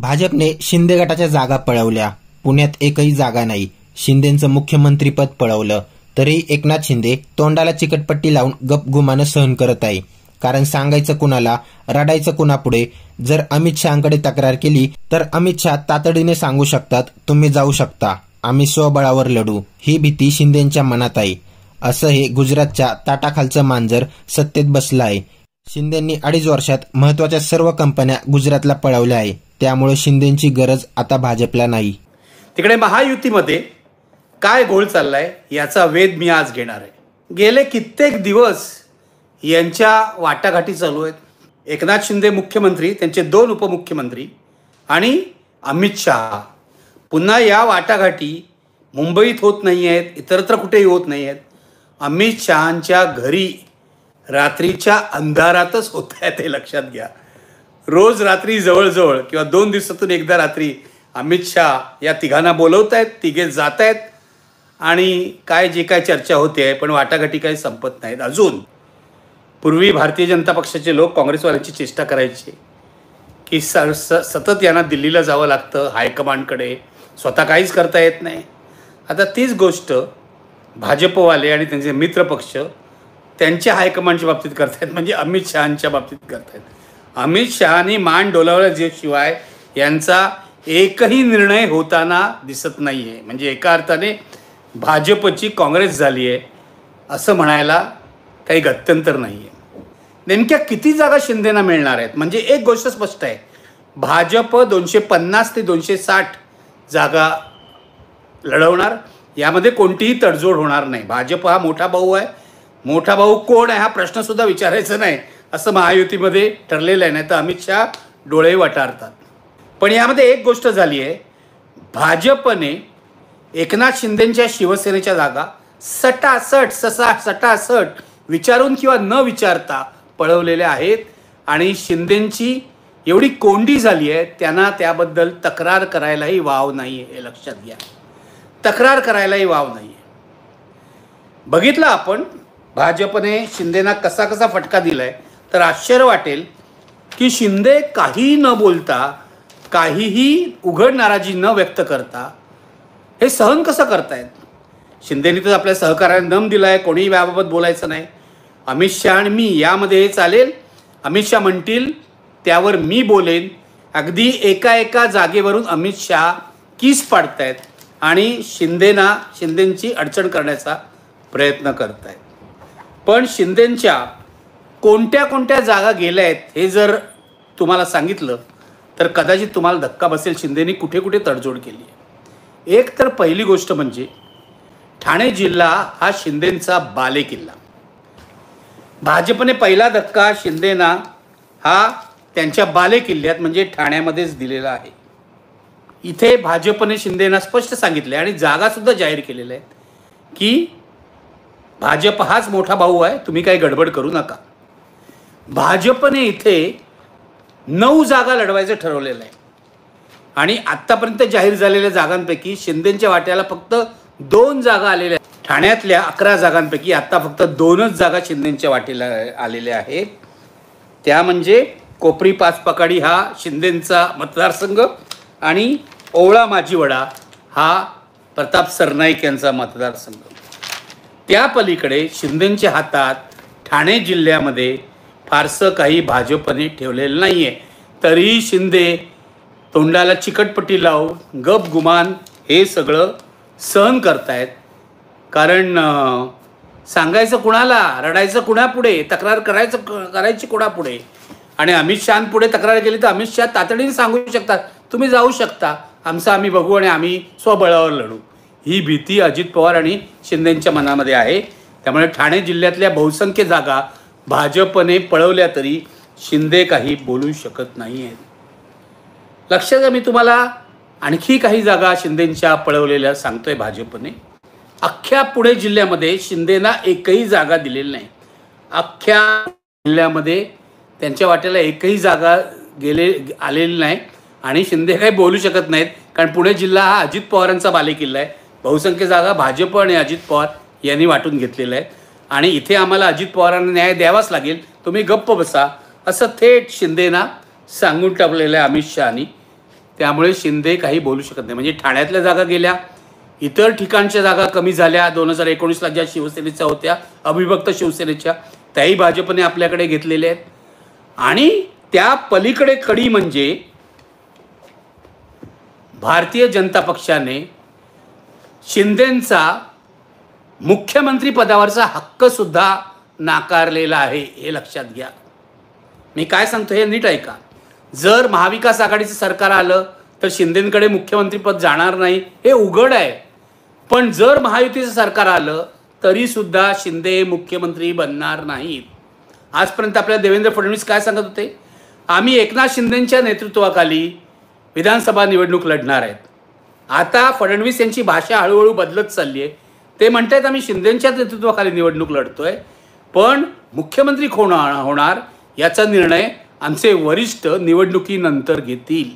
भाजपने शिंदे गटाच्या जागा पळवल्या पुण्यात एकही जागा नाही शिंदेचं मुख्यमंत्रीपद पळवलं तरी एकनाथ शिंदे तोंडाला चिकटपट्टी लावून गपगुमानं सहन करत आहे कारण सांगायचं कुणाला रडायचं कुणापुढे जर अमित शहाकडे तक्रार केली तर अमित शहा तातडीने सांगू शकतात तुम्ही जाऊ शकता आम्ही स्वबळावर लढू ही भीती शिंदेच्या मनात आहे असं हे गुजरातच्या ताटाखालचं मांजर सत्तेत बसलं आहे शिंदेंनी अडीच वर्षात महत्वाच्या सर्व कंपन्या गुजरातला पळवल्या आहे त्यामुळे शिंदेची गरज आता भाजपला नाही तिकडे महायुतीमध्ये काय घोळ चाललाय याचा वेध मी आज घेणार आहे गेले कित्येक दिवस यांच्या वाटाघाटी चालू आहेत एकनाथ शिंदे मुख्यमंत्री त्यांचे दोन उपमुख्यमंत्री आणि अमित शहा पुन्हा या वाटाघाटी मुंबईत होत नाही आहेत इतरत्र कुठेही होत नाही आहेत अमित शहाच्या घरी रात्रीच्या अंधारातच होत आहे ते लक्षात घ्या रोज रात्री जवळजवळ किंवा दोन दिवसातून एकदा रात्री अमित शहा या तिघांना बोलवत आहेत तिघे जात आहेत आणि काय जे काय चर्चा होते आहे पण वाटाघाटी काही संपत नाहीत अजून पूर्वी भारतीय जनता पक्षाचे लोक काँग्रेसवाल्यांची चेष्टा करायची की स स सतत यांना दिल्लीला जावं लागतं हायकमांडकडे स्वतः काहीच करता येत नाही आता तीच गोष्ट भाजपवाले आणि त्यांचे मित्रपक्ष त्यांच्या हायकमांडच्या बाबतीत करतायत म्हणजे अमित शहाच्या बाबतीत करतायत अमित शहानी मान डोलावल्याशिवाय यांचा एकही निर्णय होताना दिसत नाही आहे म्हणजे एका अर्थाने भाजपची काँग्रेस झाली आहे असं म्हणायला काही गत्यंतर नाही आहे नेमक्या किती जागा शिंदेना मिळणार आहेत म्हणजे एक गोष्ट स्पष्ट आहे भाजप दोनशे पन्नास ते दोनशे साठ जागा लढवणार यामध्ये कोणतीही तडजोड होणार नाही भाजप हा मोठा भाऊ आहे मोठा भाऊ कोण आहे हा प्रश्नसुद्धा विचारायचा नाही असं महायुतीमध्ये ठरलेलं आहे नाही तर अमित शहा डोळे वाटारतात पण यामध्ये एक गोष्ट झाली आहे भाजपने एकनाथ शिंदेच्या शिवसेनेच्या जागा सटासट ससा सटासट विचारून किंवा न विचारता पळवलेल्या आहेत आणि शिंदेंची एवढी कोंडी झाली आहे त्यांना त्याबद्दल तक्रार करायलाही वाव नाही हे लक्षात घ्या तक्रार करायलाही वाव नाही आहे बघितलं आपण भाजपने शिंदेना कसा कसा फटका दिला आहे तर आश्चर्य वाटेल की शिंदे काहीही न बोलता काहीही उघड नाराजी न व्यक्त करता हे सहन कसं करतायत शिंदेनी तर आपल्या सहकार्याने दम दिला आहे कोणीही याबाबत बोलायचं नाही अमित शहा आणि मी यामध्ये हे चालेल अमित शहा म्हणतील त्यावर मी बोलेन अगदी एका एका जागेवरून अमित शहा किस पाडतायत आणि शिंदेना शिंदेंची अडचण करण्याचा प्रयत्न करतायत पण शिंदेंच्या कोणत्या कोणत्या जागा गेल्या आहेत हे जर तुम्हाला सांगितलं तर कदाचित तुम्हाला धक्का बसेल शिंदेनी कुठे कुठे तडजोड केली आहे एक तर पहिली गोष्ट म्हणजे ठाणे जिल्हा हा शिंदेंचा बाले किल्ला भाजपने पहिला धक्का शिंदेना हा त्यांच्या बाले किल्ल्यात म्हणजे ठाण्यामध्येच दिलेला आहे इथे भाजपने शिंदेना स्पष्ट सांगितलं आणि जागासुद्धा जाहीर केलेल्या आहेत की भाजप हाच मोठा भाऊ आहे तुम्ही काही गडबड करू नका भाजपने इथे नऊ जागा लढवायचं ठरवलेलं आहे आणि आत्तापर्यंत जाहीर झालेल्या जागांपैकी शिंदेच्या वाट्याला फक्त दोन जागा आलेल्या आहेत ठाण्यातल्या अकरा जागांपैकी आत्ता फक्त दोनच जागा शिंदेच्या वाटेला आलेल्या आहेत त्या म्हणजे कोपरी पाचपाकाडी हा शिंदेंचा मतदारसंघ आणि ओवळा माजीवडा हा प्रताप सरनाईक यांचा मतदारसंघ त्या पलीकडे शिंदेंच्या हातात ठाणे जिल्ह्यामध्ये फारसं काही भाजपने ठेवलेलं नाही आहे तरीही शिंदे तोंडाला चिकटपट्टी लाव गप गुमान हे सगळं सहन करतायत कारण सांगायचं कुणाला रडायचं कुणापुढे तक्रार करायचं करायची कुणापुढे आणि अमित शहापुढे तक्रार केली तर अमित शहा तातडीने सांगू शकतात तुम्ही जाऊ शकता आमचं आम्ही बघू आणि आम्ही स्वबळावर लढू ही भीती अजित पवार आणि शिंदेंच्या मनामध्ये आहे त्यामुळे ठाणे जिल्ह्यातल्या बहुसंख्य जागा भाजपने पळवल्या तरी शिंदे काही बोलू शकत नाही आहेत लक्षात घ्या मी तुम्हाला आणखी काही जागा शिंदेंच्या पळवलेल्या सांगतोय भाजपने अख्ख्या पुणे जिल्ह्यामध्ये शिंदेना एकही जागा दिलेली नाही अख्ख्या जिल्ह्यामध्ये त्यांच्या वाट्याला एकही जागा गेले आलेली नाही आणि शिंदे काही बोलू शकत नाहीत कारण पुणे जिल्हा हा अजित पवारांचा बालेकिल्ला आहे बहुसंख्य जागा भाजप आणि अजित पवार यांनी वाटून घेतलेला आहे आणि इथे आम्हाला अजित पवारांना न्याय द्यावाच लागेल तुम्ही गप्प बसा असं थेट शिंदेना सांगून टाकलेलं आहे अमित शहानी त्यामुळे शिंदे काही बोलू शकत नाही म्हणजे ठाण्यातल्या जागा गेल्या इतर ठिकाणच्या जागा कमी झाल्या दोन हजार एकोणीसला ज्या शिवसेनेच्या होत्या अविभक्त शिवसेनेच्या त्याही भाजपने आपल्याकडे घेतलेल्या आहेत आणि त्या पलीकडे कडी म्हणजे भारतीय जनता पक्षाने शिंदेंचा मुख्यमंत्री पदावरचा हक्क सुद्धा नाकारलेला आहे हे लक्षात घ्या मी काय सांगतो हे नीट ऐका जर महाविकास आघाडीचं सरकार आलं तर शिंदेकडे मुख्यमंत्रीपद जाणार नाही हे उघड आहे पण जर महायुतीचं सरकार आलं तरी सुद्धा शिंदे मुख्यमंत्री बनणार नाहीत आजपर्यंत आपल्या देवेंद्र फडणवीस काय सांगत होते आम्ही एकनाथ शिंदेच्या नेतृत्वाखाली विधानसभा निवडणूक लढणार आहेत आता फडणवीस यांची भाषा हळूहळू बदलत चालली आहे ते आहेत आम्ही शिंदेंच्या नेतृत्वाखाली निवडणूक लढतोय पण मुख्यमंत्री कोण होणार याचा निर्णय आमचे वरिष्ठ निवडणुकीनंतर घेतील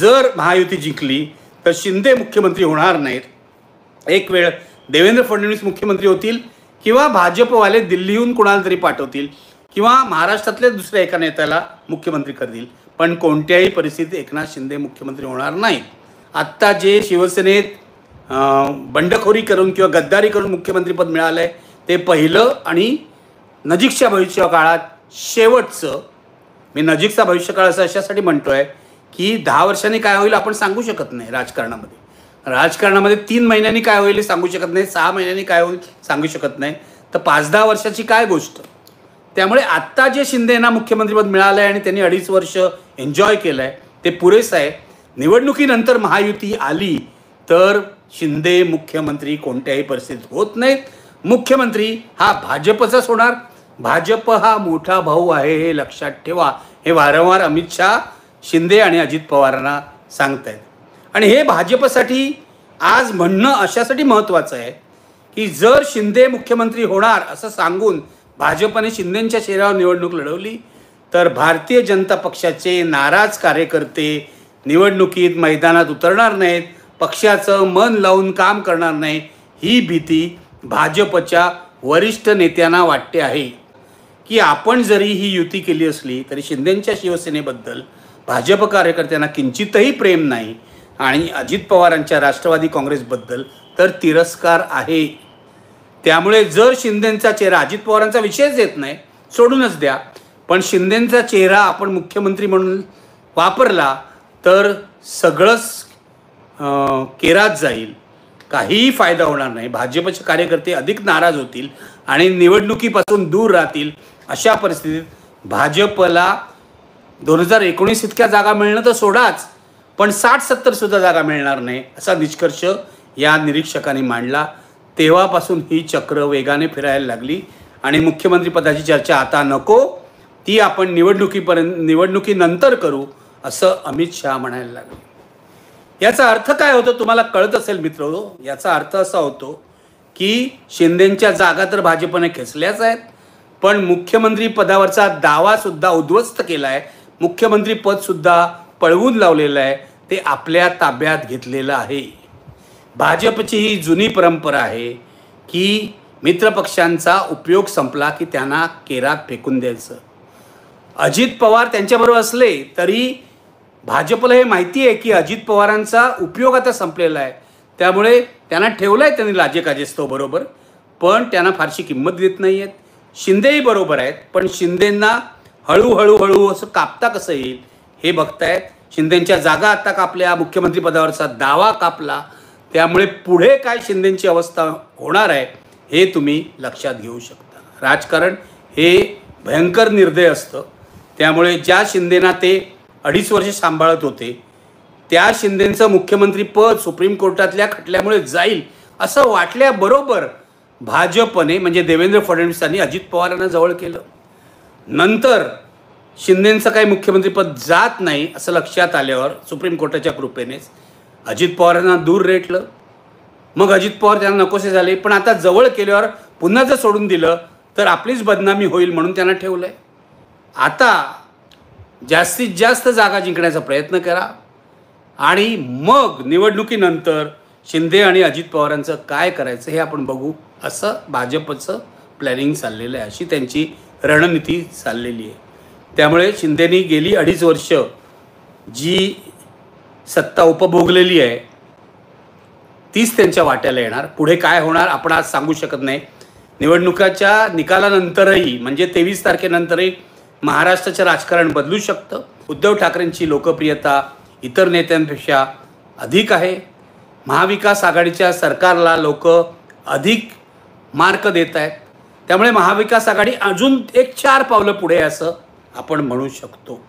जर महायुती जिंकली तर शिंदे मुख्यमंत्री होणार नाहीत एक वेळ देवेंद्र फडणवीस मुख्यमंत्री होतील किंवा भाजपवाले दिल्लीहून कुणाला तरी पाठवतील किंवा महाराष्ट्रातल्या दुसऱ्या एका नेत्याला मुख्यमंत्री करतील पण कोणत्याही परिस्थितीत एकनाथ शिंदे मुख्यमंत्री होणार नाही आत्ता जे शिवसेनेत बंडखोरी करून किंवा गद्दारी करून मुख्यमंत्रीपद मिळालं आहे ते पहिलं आणि नजीकच्या भविष्य काळात शेवटचं मी नजीकचा काळ असं अशासाठी म्हणतो आहे की दहा वर्षांनी काय होईल आपण सांगू शकत नाही राजकारणामध्ये राजकारणामध्ये तीन महिन्यांनी काय होईल सांगू शकत नाही सहा महिन्यांनी काय होईल सांगू शकत नाही तर पाच दहा वर्षाची काय गोष्ट त्यामुळे आत्ता जे शिंदे यांना मुख्यमंत्रीपद मिळालं आहे आणि त्यांनी अडीच वर्ष एन्जॉय केलं आहे ते पुरेसं आहे निवडणुकीनंतर महायुती आली तर शिंदे मुख्यमंत्री कोणत्याही परिस्थितीत होत नाहीत मुख्यमंत्री हा भाजपचाच होणार भाजप हा मोठा भाऊ आहे हे लक्षात ठेवा हे वारंवार अमित शहा शिंदे आणि अजित पवारांना सांगतायत आणि हे भाजपसाठी आज म्हणणं अशासाठी महत्त्वाचं आहे की जर शिंदे मुख्यमंत्री होणार असं सांगून भाजपने शिंदेंच्या चेहऱ्यावर निवडणूक लढवली तर भारतीय जनता पक्षाचे नाराज कार्यकर्ते निवडणुकीत मैदानात उतरणार नाहीत पक्षाचं मन लावून काम करणार नाही ही भीती भाजपच्या वरिष्ठ नेत्यांना वाटते आहे की आपण जरी ही युती केली असली तरी शिंदेंच्या शिवसेनेबद्दल भाजप कार्यकर्त्यांना किंचितही प्रेम नाही आणि अजित पवारांच्या राष्ट्रवादी काँग्रेसबद्दल तर तिरस्कार आहे त्यामुळे जर शिंदेंचा चेहरा अजित पवारांचा विषयच येत नाही सोडूनच द्या पण शिंदेंचा चेहरा आपण मुख्यमंत्री म्हणून वापरला तर सगळंच केरात जाईल काहीही फायदा होणार नाही भाजपचे कार्यकर्ते अधिक नाराज होतील आणि निवडणुकीपासून दूर राहतील अशा परिस्थितीत भाजपला दोन हजार एकोणीस इतक्या जागा मिळणं तर सोडाच पण साठ सत्तरसुद्धा जागा मिळणार नाही असा निष्कर्ष या निरीक्षकांनी मांडला तेव्हापासून ही चक्र वेगाने फिरायला लागली आणि मुख्यमंत्री पदाची चर्चा आता नको ती आपण निवडणुकीपर्यंत निवडणुकीनंतर करू असं अमित शहा म्हणायला लागले याचा अर्थ काय होतो तुम्हाला कळत असेल मित्र याचा अर्थ असा होतो की शिंदेंच्या जागा तर भाजपने खेचल्याच आहेत पण मुख्यमंत्री पदावरचा दावा सुद्धा उद्ध्वस्त केला आहे मुख्यमंत्री पद सुद्धा पळवून लावलेलं आहे ते आपल्या ताब्यात घेतलेलं आहे भाजपची ही जुनी परंपरा आहे की मित्रपक्षांचा उपयोग संपला की त्यांना केरात फेकून द्यायचं अजित पवार त्यांच्याबरोबर असले तरी भाजपला हे माहिती आहे की अजित पवारांचा उपयोग आता संपलेला आहे त्यामुळे त्यांना ठेवलं आहे त्यांनी लाजेकाजेस्तो बरोबर पण त्यांना फारशी किंमत देत नाही आहेत शिंदेही बरोबर आहेत पण शिंदेंना हळूहळू हळू असं कापता कसं येईल हे बघतायत शिंदेंच्या जागा आता कापल्या मुख्यमंत्रीपदावरचा दावा कापला त्यामुळे पुढे काय शिंदेंची अवस्था होणार आहे हे तुम्ही लक्षात घेऊ शकता राजकारण हे भयंकर निर्दय असतं त्यामुळे ज्या शिंदेना ते अडीच वर्ष सांभाळत होते त्या शिंदेचं मुख्यमंत्रीपद सुप्रीम कोर्टातल्या खटल्यामुळे जाईल असं वाटल्याबरोबर भाजपने म्हणजे देवेंद्र फडणवीसांनी अजित पवारांना जवळ केलं नंतर शिंदेंचं काही मुख्यमंत्रीपद जात नाही असं लक्षात आल्यावर सुप्रीम कोर्टाच्या कृपेनेच अजित पवारांना दूर रेटलं मग अजित पवार त्यांना नकोसे झाले पण आता जवळ केल्यावर पुन्हा जर सोडून दिलं तर आपलीच बदनामी होईल म्हणून त्यांना ठेवलं आहे आता जास्तीत जास्त जागा जिंकण्याचा प्रयत्न करा आणि मग निवडणुकीनंतर शिंदे आणि अजित पवारांचं काय करायचं हे आपण बघू असं भाजपचं प्लॅनिंग चाललेलं आहे अशी त्यांची रणनीती चाललेली आहे त्यामुळे शिंदेनी गेली अडीच वर्ष जी सत्ता उपभोगलेली आहे तीच त्यांच्या वाट्याला येणार पुढे काय होणार आपण आज सांगू शकत नाही निवडणुकाच्या निकालानंतरही म्हणजे तेवीस तारखेनंतरही महाराष्ट्राचं राजकारण बदलू शकतं उद्धव ठाकरेंची लोकप्रियता इतर नेत्यांपेक्षा अधिक आहे महाविकास आघाडीच्या सरकारला लोक अधिक मार्क देत आहेत त्यामुळे महाविकास आघाडी अजून एक चार पावलं पुढे असं आपण म्हणू शकतो